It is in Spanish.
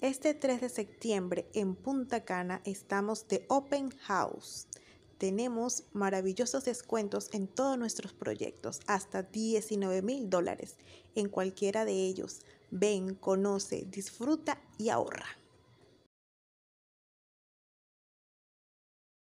Este 3 de septiembre en Punta Cana estamos de Open House. Tenemos maravillosos descuentos en todos nuestros proyectos, hasta 19 mil dólares en cualquiera de ellos. Ven, conoce, disfruta y ahorra.